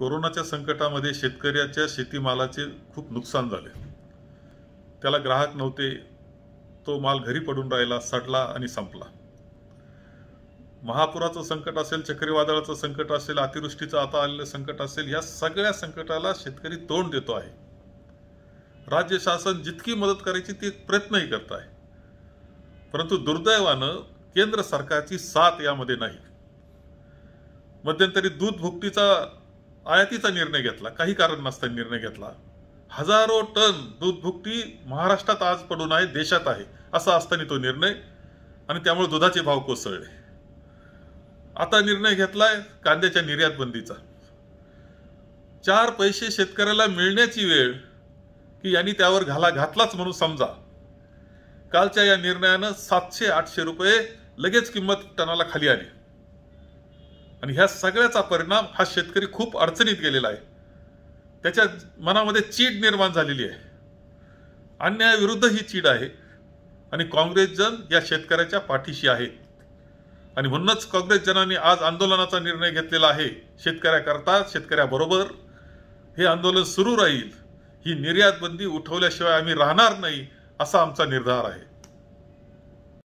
कोरोनाच्या संकटामध्ये शेतकऱ्याच्या शेतीमालाचे खूप नुकसान झाले त्याला ग्राहक नव्हते तो माल घरी पडून राहिला सडला आणि संपला महापुराचं संकट असेल चक्रीवादळाचं संकट असेल अतिवृष्टीचं आता आलेलं संकट असेल या सगळ्या संकटाला शेतकरी तोंड देतो आहे राज्य शासन जितकी मदत करायची ती प्रयत्नही करत आहे परंतु दुर्दैवानं केंद्र सरकारची साथ यामध्ये नाही मध्यंतरी दूध भुकटीचा आयातीचा निर्णय घेतला काही कारण नसता निर्णय घेतला हजारो टन दूध भुकटी महाराष्ट्रात आज पडून आहे देशात आहे असा असताना तो निर्णय आणि त्यामुळे दुधाचे भाव कोसळले आता निर्णय घेतलाय कांद्याच्या निर्यात बंदीचा चार पैसे शेतकऱ्याला मिळण्याची वेळ की यांनी त्यावर घाला घातलाच म्हणून समजा कालच्या या निर्णयानं सातशे आठशे रुपये लगेच किंमत टनाला खाली आली आणि ह्या सगळ्याचा परिणाम हा शेतकरी खूप अडचणीत गेलेला आहे त्याच्या मनामध्ये चीड निर्माण झालेली आहे अन्यायाविरुद्ध ही चीड आहे आणि काँग्रेसजन या शेतकऱ्याच्या पाठीशी आहेत आणि म्हणूनच काँग्रेसजनांनी आज आंदोलनाचा निर्णय घेतलेला आहे शेतकऱ्याकरता शेतकऱ्याबरोबर हे आंदोलन सुरू राहील ही निर्यात बंदी उठवल्याशिवाय आम्ही राहणार नाही असा आमचा निर्धार आहे